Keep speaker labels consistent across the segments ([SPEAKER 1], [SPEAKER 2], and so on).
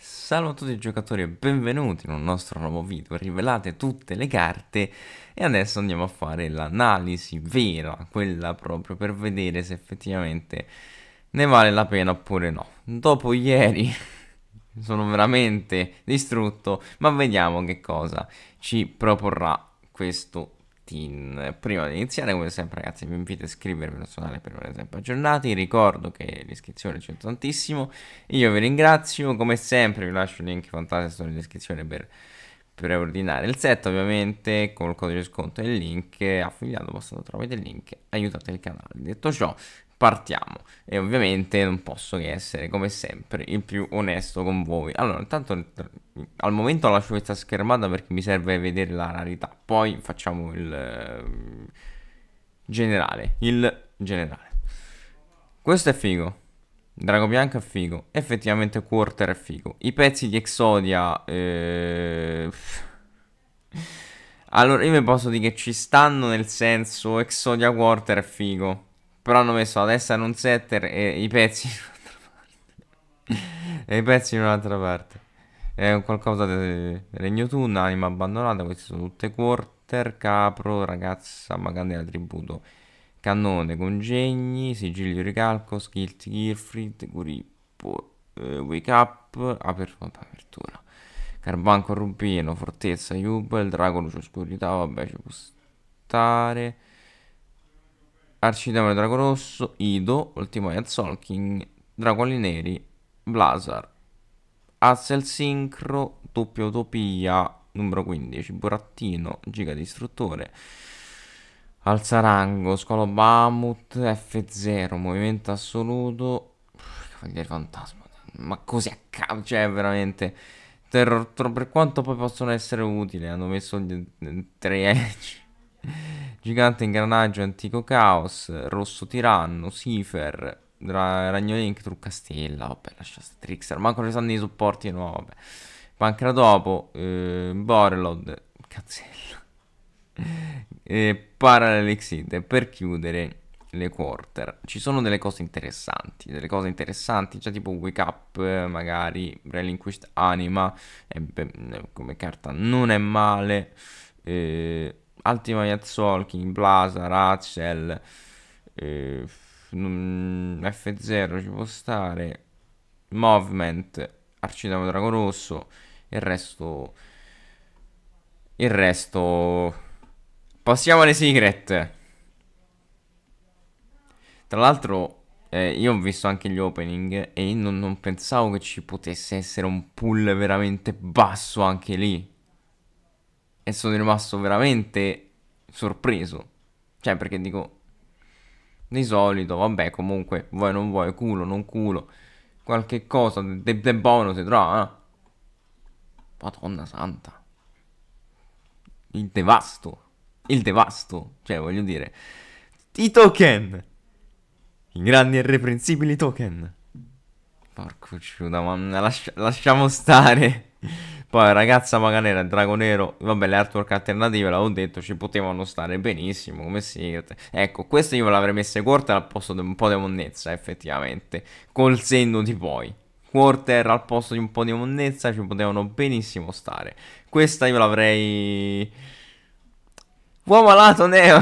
[SPEAKER 1] Salve a tutti i giocatori e benvenuti in un nostro nuovo video, rivelate tutte le carte e adesso andiamo a fare l'analisi vera, quella proprio per vedere se effettivamente ne vale la pena oppure no. Dopo ieri sono veramente distrutto, ma vediamo che cosa ci proporrà questo Martin. Prima di iniziare, come sempre, ragazzi, vi invito a iscrivervi al canale per rimanere sempre aggiornati. Ricordo che l'iscrizione c'è tantissimo. Io vi ringrazio, come sempre, vi lascio il link fantastico in descrizione per preordinare il set ovviamente col codice sconto e il link affiliato passato trovare il link aiutate il canale detto ciò partiamo. E ovviamente non posso che essere, come sempre, il più onesto con voi. Allora, intanto al momento lascio questa schermata perché mi serve vedere la rarità. Poi facciamo il ehm, generale. Il generale. Questo è figo. Drago Bianco è figo. Effettivamente Quarter è figo. I pezzi di Exodia... Eh... Allora, io vi posso dire che ci stanno nel senso Exodia Quarter è figo. Però hanno messo la testa in un setter e i pezzi in un'altra parte. e i pezzi in un'altra parte. È qualcosa di Regno Tun, anima abbandonata, queste sono tutte quarter, capro, ragazza, magari attributo. Cannone, congegni, sigillo ricalco, skilt, Girfrid, Gurippo, eh, wake up, aper apertura. Carbanco, Rubino, Fortezza, Jubel, Drago, Luce Oscurità, vabbè ci può stare. Arcidemone Drago Rosso, Ido, Ultimo Ultimoia Zolking, Dragoli Neri, Blazar, Azel Sincro, Doppia Utopia, numero 15, Burattino, Giga Distruttore, Alzarango, Squalo Bamut, F0, Movimento Assoluto, Cavaliere Fantasma, ma così a caso, cioè veramente... Terror, per quanto poi possono essere utili, hanno messo 3 edge Gigante ingranaggio, antico caos, rosso tiranno, Sifer, Ra- Ragnolink, Truccastella, vabbè, lascia Trixer, manco ci sanno i supporti, no, vabbè. Pancratopo, eh, Borelod, Cazzello, e Parallelixite, per chiudere le quarter. Ci sono delle cose interessanti, delle cose interessanti, già tipo Wake Up, magari Relinquished Anima, eh, beh, come carta non è male, eh, Altima Jazzolkin, Blasa, Ratchel, eh, F0 ci può stare, Movement, Arcidamo Drago Rosso, il resto... Il resto... Passiamo alle Secret. Tra l'altro eh, io ho visto anche gli opening e non, non pensavo che ci potesse essere un pull veramente basso anche lì e sono rimasto veramente sorpreso. Cioè, perché dico, di solito, vabbè, comunque, vuoi non vuoi, culo, non culo, qualche cosa de, de buono si trova, no? Madonna santa. Il devasto. Il devasto. Cioè, voglio dire, i token. I grandi e irreprensibili token. Porco ciuda, ma lascia, lasciamo stare. Poi ragazza maganera, drago nero, vabbè le artwork alternative l'avevo detto, ci potevano stare benissimo come siglette. Ecco, queste io l'avrei messe quarter al posto di un po' di monnezza effettivamente, col senno di poi. Quarter al posto di un po' di monnezza ci potevano benissimo stare. Questa io l'avrei... Uomo alato Neo!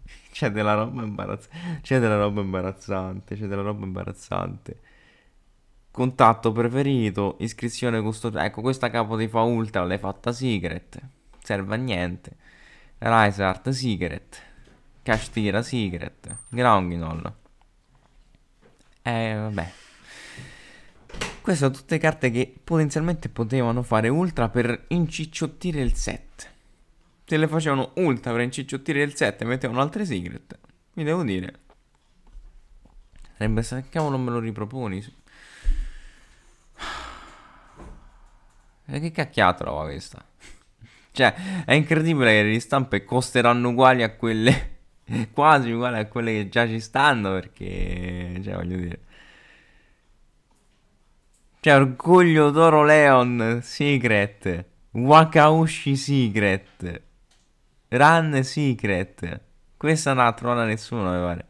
[SPEAKER 1] c'è della roba imbarazzante, c'è della roba imbarazzante, c'è della roba imbarazzante. Contatto preferito, iscrizione custodita. Ecco, questa capo di fa ultra l'hai fatta secret. Serve a niente. Rise Art secret. Cashtira secret. Groundinol. Eh, vabbè. Queste sono tutte carte che potenzialmente potevano fare ultra per incicciottire il set. Se le facevano ultra per incicciottire il set e mettevano altre secret, mi devo dire. Sarebbe se cavolo me lo riproponi. Eh, che cacchiata roba questa? Cioè, è incredibile che le ristampe costeranno uguali a quelle, quasi uguali a quelle che già ci stanno, perché, cioè, voglio dire... Cioè, Orgoglio d'Oro Leon Secret, Wakaushi Secret, Run Secret, questa non la trova nessuno, mi pare.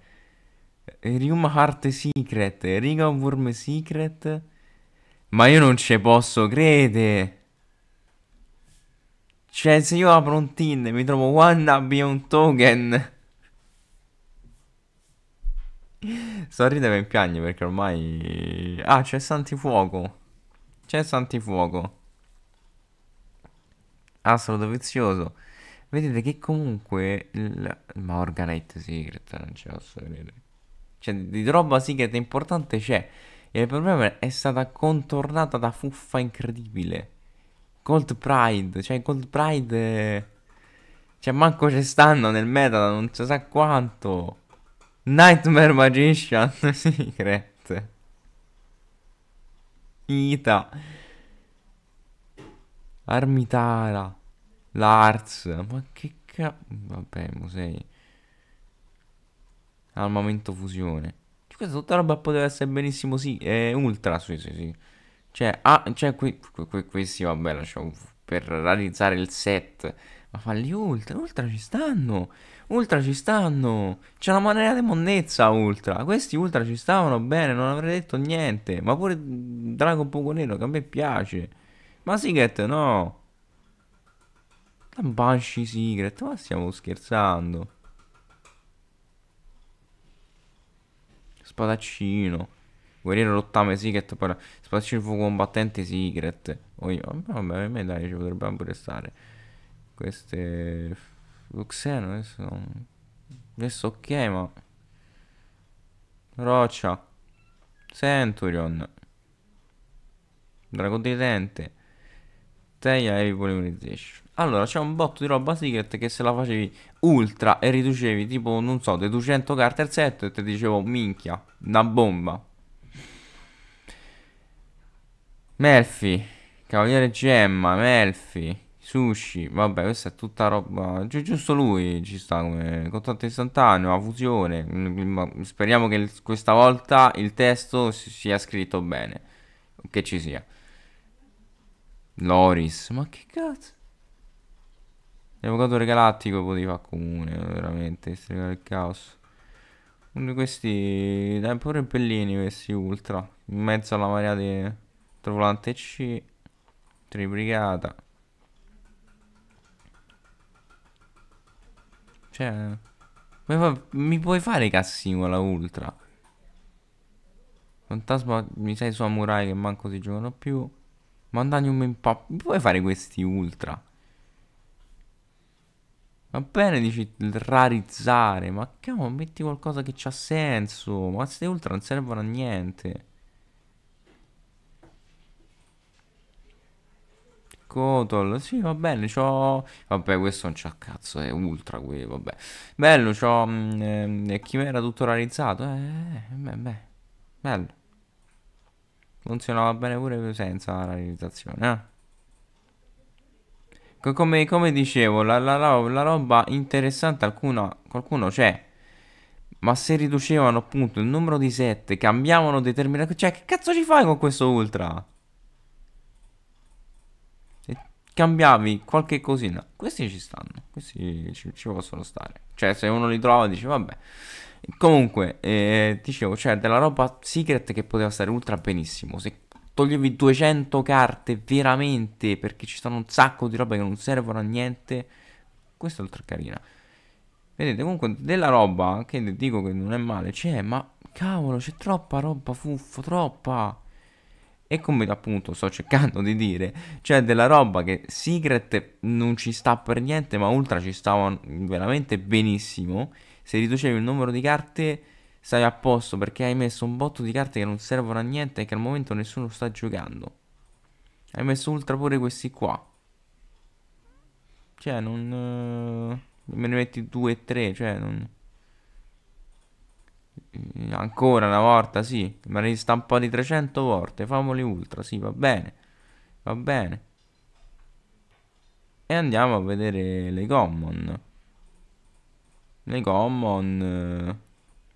[SPEAKER 1] Rium Heart Secret, Ring of Worm Secret... Ma io non ci posso credere. Cioè, se io apro un tin e mi trovo One Beyond Token. Sorride in piagne perché ormai... Ah, c'è Santifuoco. C'è Santifuoco. Assoluto vizioso. Vedete che comunque... Il... Ma Organite Secret, non ci posso credere. Cioè, di roba secret importante c'è. E il problema è stata contornata da fuffa incredibile. Cold Pride, cioè Cold Pride... Cioè manco ci stanno nel meta, non si sa quanto. Nightmare Magician, Secret. Ita. Armitara. Lars, ma che cazzo... Vabbè, musei. Armamento fusione. Questa tutta roba poteva essere benissimo, sì. È ultra, sì, sì, sì. Cioè, ah, cioè qui, qui, qui sì, vabbè, lasciamo per realizzare il set. Ma falli ultra, ultra ci stanno. Ultra ci stanno. C'è una maniera di monnezza ultra. Questi ultra ci stavano bene, non avrei detto niente. Ma pure Drago Poco Nero che a me piace. Ma Sigret no. La Banshee Sigret, ma stiamo scherzando. Spadaccino. Guerriero Rottame Secret. Poi... Spadaccino fuoco combattente Secret. Oh, Vabbè, a me dai, ci potrebbe pure stare. Queste... Luxeno Xeno adesso... Adesso ok, ma... Roccia. Centurion. Dragon di Dente. Teia e Polymerization. Allora, c'è un botto di roba secret che se la facevi ultra e riducevi tipo, non so, dei 200 carte al set e ti dicevo, minchia, una bomba. Melfi, Cavaliere Gemma, Melfi, Sushi, vabbè, questa è tutta roba... Cioè, giusto lui ci sta come contatto istantaneo, la fusione. Mm, speriamo che questa volta il testo sia scritto bene. Che ci sia. Loris, ma che cazzo? L'evocatore galattico poteva comune, veramente, stregare il caos. Uno di questi, dai pure bellini questi ultra, in mezzo alla marea di trovolante C, tribrigata. Cioè, mi puoi fare cassino la ultra? Fantasma, mi sai samurai che manco si giocano più. Mandagni un impappo. Mi puoi fare questi ultra? Va bene, dici rarizzare, ma cavolo, metti qualcosa che c'ha senso. Ma queste ultra non servono a niente. Cotol, sì, va bene, c'ho... Vabbè, questo non c'ha cazzo, è ultra qui, vabbè. Bello, c'ho... Mm, eh, chimera tutto rarizzato, eh, eh, eh, beh, beh. Bello. Funzionava bene pure senza la rarizzazione, eh come, come dicevo, la, la, la, la, roba interessante alcuna, qualcuno c'è. Ma se riducevano appunto il numero di 7, cambiavano determinati... Cioè, che cazzo ci fai con questo ultra? Se cambiavi qualche cosina. Questi ci stanno, questi ci, ci possono stare. Cioè, se uno li trova dice, vabbè. Comunque, eh, dicevo, cioè, della roba secret che poteva stare ultra benissimo. Se toglievi 200 carte veramente perché ci sono un sacco di roba che non servono a niente. Questa è ultra carina. Vedete, comunque della roba che dico che non è male c'è, ma cavolo, c'è troppa roba fuffo, troppa. E come appunto sto cercando di dire, c'è della roba che Secret non ci sta per niente, ma Ultra ci stava veramente benissimo. Se riducevi il numero di carte stai a posto perché hai messo un botto di carte che non servono a niente e che al momento nessuno sta giocando. Hai messo ultra pure questi qua. Cioè, non... Eh, me ne metti due e tre, cioè, non... ancora una volta, sì. Me ne stampati 300 volte. Famoli ultra, sì, va bene. Va bene. E andiamo a vedere le common. Le common... Eh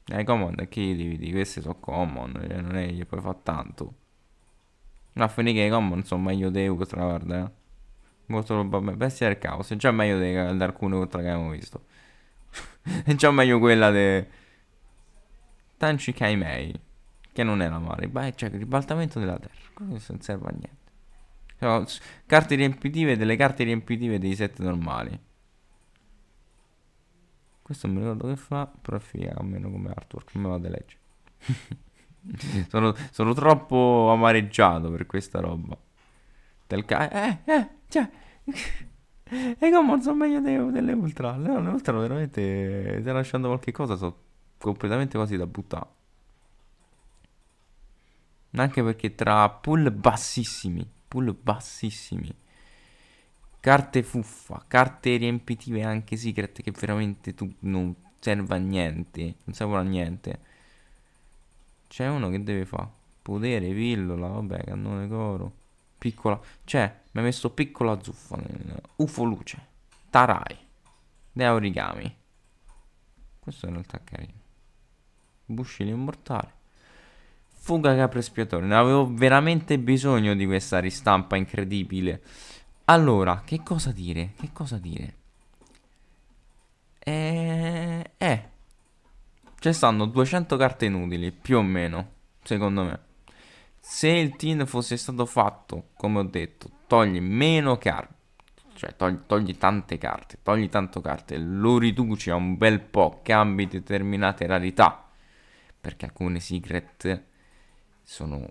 [SPEAKER 1] eh, common è che gli dividi, questi sono common, cioè non è che gli puoi fare tanto. Ma no, finì che i common sono meglio dei U guarda, eh. Molto probabilmente, bestia del caos, è già meglio di alcune contro che abbiamo visto. è già meglio quella de... Tanci Kaimei, che non era male, ma cioè ribaltamento della terra, questo non serve a niente. Cioè, carte riempitive delle carte riempitive dei set normali. Questo non mi ricordo che fa, però è figa almeno come artwork, come vado a leggere. sono, sono, troppo amareggiato per questa roba. Del eh, eh, cioè... e come sono meglio dei, delle ultra. Le, le ultra veramente, stai lasciando qualche cosa, sono completamente quasi da buttare. Anche perché tra pull bassissimi, pull bassissimi Carte fuffa, carte riempitive anche secret che veramente tu non serve a niente, non servono a niente. C'è uno che deve fare potere, pillola, vabbè, cannone coro, piccola, cioè, mi ha messo piccola zuffa, nel... UFO luce, tarai, dea origami. Questo è in realtà carino. Buscino immortale. Fuga capre espiatorio. Ne avevo veramente bisogno di questa ristampa incredibile. Allora, che cosa dire? Che cosa dire? Eh... eh. Ci stanno 200 carte inutili, più o meno, secondo me. Se il team fosse stato fatto, come ho detto, togli meno carte, cioè togli, togli tante carte, togli tanto carte, lo riduci a un bel po', cambi determinate rarità, perché alcune secret sono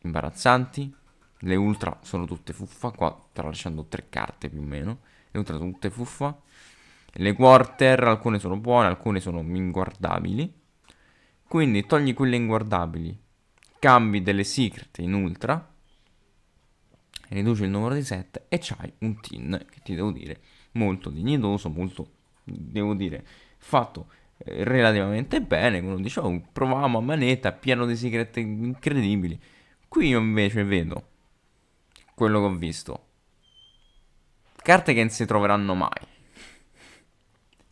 [SPEAKER 1] imbarazzanti, le ultra sono tutte fuffa, qua tralasciando tre carte più o meno. Le ultra sono tutte fuffa. Le quarter, alcune sono buone, alcune sono inguardabili. Quindi togli quelle inguardabili, cambi delle secret in ultra, riduci il numero di set e c'hai un tin che ti devo dire molto dignitoso, molto, devo dire, fatto eh, relativamente bene. Uno dice, oh, proviamo a manetta, pieno di secret incredibili. Qui io invece vedo quello che ho visto. Carte che non si troveranno mai.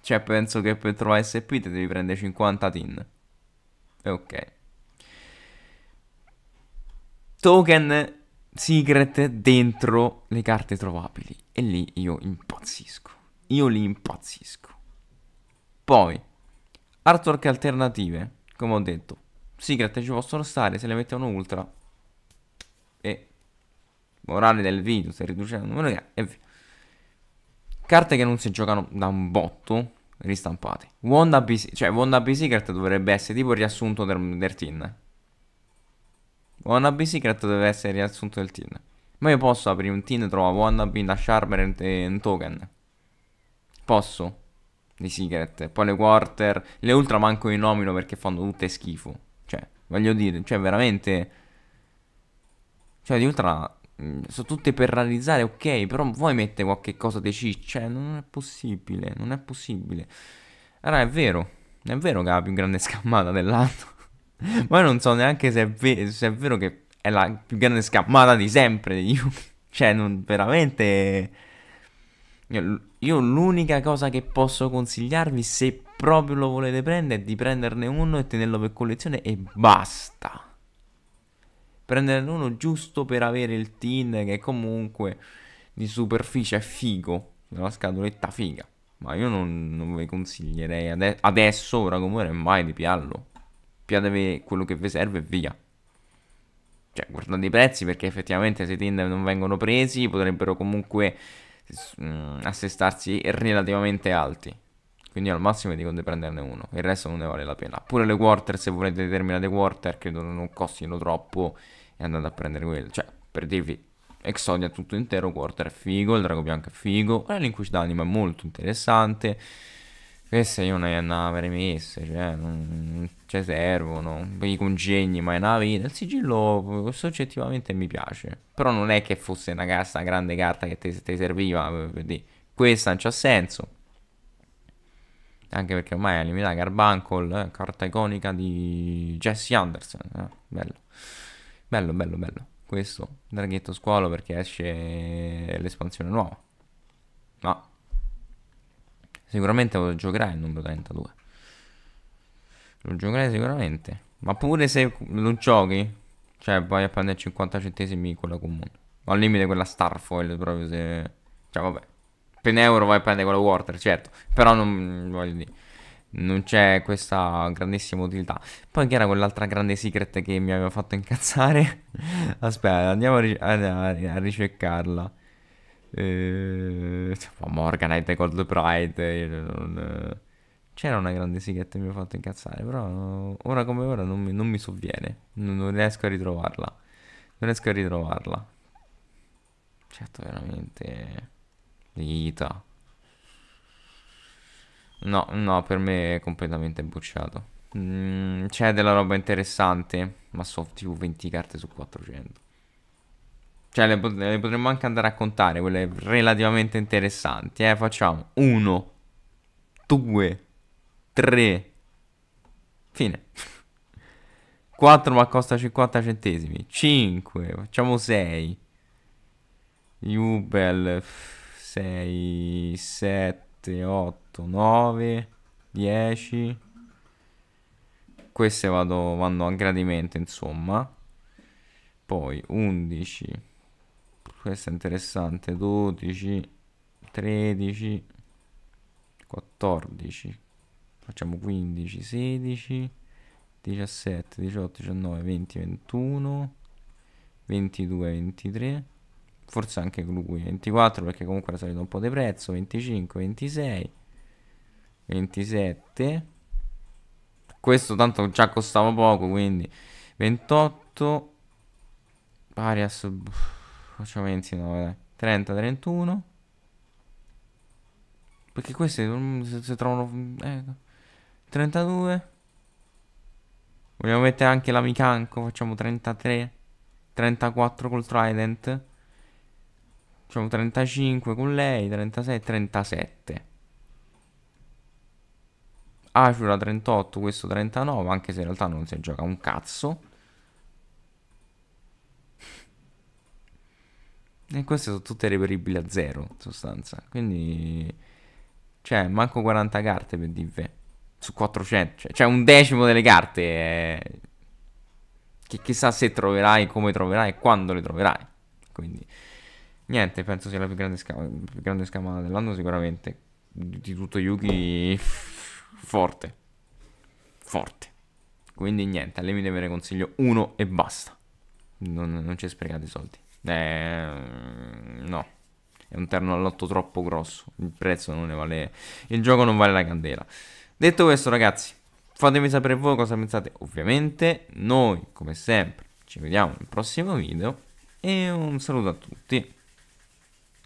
[SPEAKER 1] Cioè, penso che per trovare SP te devi prendere 50 tin. E ok. Token secret dentro le carte trovabili. E lì io impazzisco. Io li impazzisco. Poi, artwork alternative, come ho detto. Secret ci possono stare, se le mettono ultra, morale del video, stai riducendo il numero di e via. Carte che non si giocano da un botto, ristampate. Wanda B, cioè Wanda B Secret dovrebbe essere tipo il riassunto del, del tin. Wanda B Secret deve essere il riassunto del tin. Ma io posso aprire un tin, trovare Wanda B, da Charmer e un token. Posso? Di Secret. Poi le quarter, le ultra manco di nomino perché fanno tutte schifo. Cioè, voglio dire, cioè veramente... Cioè di ultra Mm, sono tutte per realizzare, ok, però vuoi mettere qualche cosa di cioè Non è possibile, non è possibile. Allora è vero, è vero che ha la più grande scammata dell'anno. Ma io non so neanche se è, ve se è, vero che è la più grande scammata di sempre di Cioè, non, veramente... Io, io l'unica cosa che posso consigliarvi, se proprio lo volete prendere, è di prenderne uno e tenerlo per collezione e basta prenderne uno giusto per avere il tin che comunque di superficie è figo, una scatoletta figa. Ma io non, non vi consiglierei ade adesso, ora come ora, mai di piarlo. Piatevi quello che vi serve e via. Cioè, guardate i prezzi perché effettivamente se i tin non vengono presi potrebbero comunque mm, assestarsi relativamente alti quindi al massimo vi dico di prenderne uno, il resto non ne vale la pena. Pure le quarter, se volete determinate quarter, credo non costino troppo e andate a prendere quello. Cioè, per dirvi, Exodia tutto intero, quarter è figo, il drago bianco è figo, la Linquish d'anima è molto interessante. Queste io non ne avrei messe, cioè, non ci cioè, servono, i congegni, ma è una vita. Il sigillo soggettivamente mi piace, però non è che fosse una, una grande carta che ti serviva, questa non c'ha senso anche perché ormai è eliminato Garbancle, eh, carta iconica di Jesse Anderson, eh, bello, bello, bello, bello, questo, draghetto squalo perché esce l'espansione nuova, ma sicuramente lo giocherai il numero 32, lo giocherai sicuramente, ma pure se lo giochi, cioè vai a prendere 50 centesimi quella comune, al limite quella Starfoil proprio se, cioè vabbè prendi euro vai a prendere quello Water, certo. Però non voglio dire non c'è questa grandissima utilità. Poi che era quell'altra grande secret che mi aveva fatto incazzare? Aspetta, andiamo a, ric- a, a ricercarla. Eh, Morganite Gold Pride. Eh, eh. C'era una grande secret che mi ha fatto incazzare, però ora come ora non mi, non mi sovviene. Non, non, riesco a ritrovarla. Non riesco a ritrovarla. Certo, veramente... Vita. No, no, per me è completamente bocciato. Mm, c'è della roba interessante, ma so tipo 20 carte su 400. Cioè, le, pot le, potremmo anche andare a contare, quelle relativamente interessanti. Eh, facciamo 1, 2, 3. Fine. 4 ma costa 50 centesimi. 5, facciamo 6. Jubel. 6, 7, 8, 9, 10. Queste vado, vanno a gradimento, insomma. Poi 11. Questo è interessante. 12, 13, 14. Facciamo 15, 16, 17, 18, 19, 20, 21, 22, 23 forse anche lui 24 perché comunque era salito un po' di prezzo 25 26 27 questo tanto già costava poco quindi 28 pari a sub... facciamo 29 dai. 30 31 perché questi mm, se, se trovano eh, 32 vogliamo mettere anche l'amicanco facciamo 33 34 col trident Facciamo 35 con lei, 36, 37. Acura 38, questo 39, anche se in realtà non si gioca un cazzo. E queste sono tutte reperibili a zero, in sostanza. Quindi... Cioè, manco 40 carte per DV. Su 400. Cioè, cioè un decimo delle carte. Eh, che chissà se troverai, come troverai e quando le troverai. Quindi niente, penso sia la più grande, sca- più grande scamata dell'anno sicuramente. Di tutto Yuki forte. Forte. Quindi niente, al limite ve ne consiglio uno e basta. Non, non ci sprecate i soldi. Eh, no. È un terno all'otto troppo grosso. Il prezzo non ne vale... Il gioco non vale la candela. Detto questo ragazzi, fatemi sapere voi cosa pensate. Ovviamente noi, come sempre, ci vediamo nel prossimo video. E un saluto a tutti.